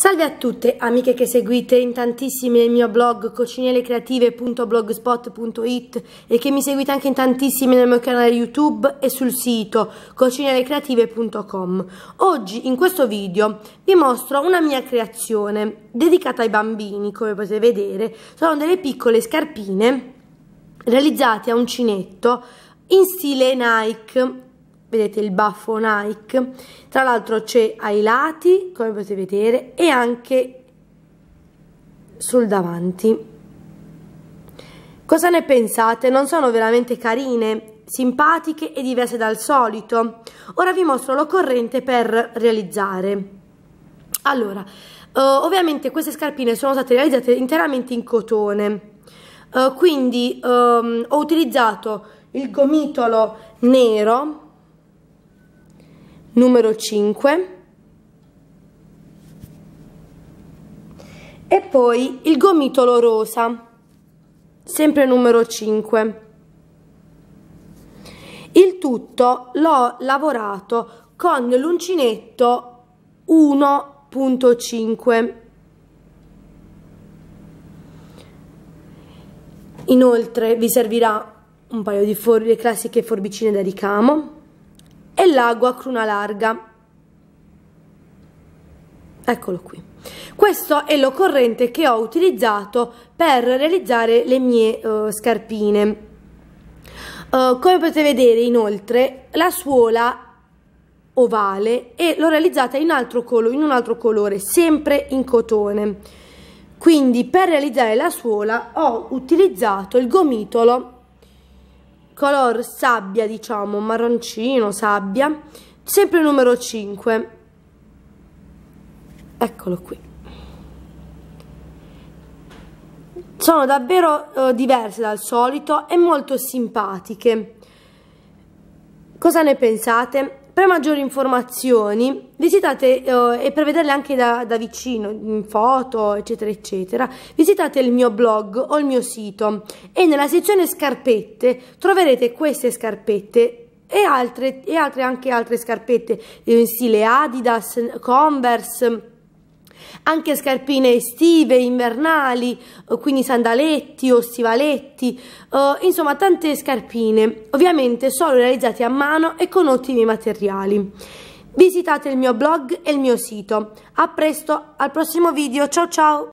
Salve a tutte amiche che seguite in tantissimi il mio blog cocinellecreative.blogspot.it e che mi seguite anche in tantissimi nel mio canale YouTube e sul sito cocinellecreative.com. Oggi in questo video vi mostro una mia creazione dedicata ai bambini, come potete vedere, sono delle piccole scarpine realizzate a uncinetto in stile Nike vedete il baffo Nike tra l'altro c'è ai lati come potete vedere e anche sul davanti cosa ne pensate? non sono veramente carine? simpatiche e diverse dal solito ora vi mostro l'occorrente per realizzare allora uh, ovviamente queste scarpine sono state realizzate interamente in cotone uh, quindi um, ho utilizzato il gomitolo nero numero 5 e poi il gomitolo rosa sempre numero 5 il tutto l'ho lavorato con l'uncinetto 1.5 inoltre vi servirà un paio di, for- di classiche forbicine da ricamo e l'ago a cruna larga. Eccolo qui. Questo è l'occorrente che ho utilizzato per realizzare le mie uh, scarpine. Uh, come potete vedere inoltre la suola ovale e l'ho realizzata in, altro colo, in un altro colore, sempre in cotone. Quindi per realizzare la suola ho utilizzato il gomitolo color sabbia, diciamo, marroncino, sabbia, sempre il numero 5. Eccolo qui. Sono davvero eh, diverse dal solito e molto simpatiche. Cosa ne pensate? Per maggiori informazioni visitate eh, e per vederle anche da, da, vicino, in foto eccetera eccetera, visitate il mio blog o il mio sito e nella sezione scarpette troverete queste scarpette e altre, e altre anche altre scarpette eh, in stile Adidas, Converse, anche scarpine estive, invernali, eh, quindi sandaletti o stivaletti, eh, insomma tante scarpine, ovviamente solo realizzate a mano e con ottimi materiali. Visitate il mio blog e il mio sito. A presto, al prossimo video, ciao ciao!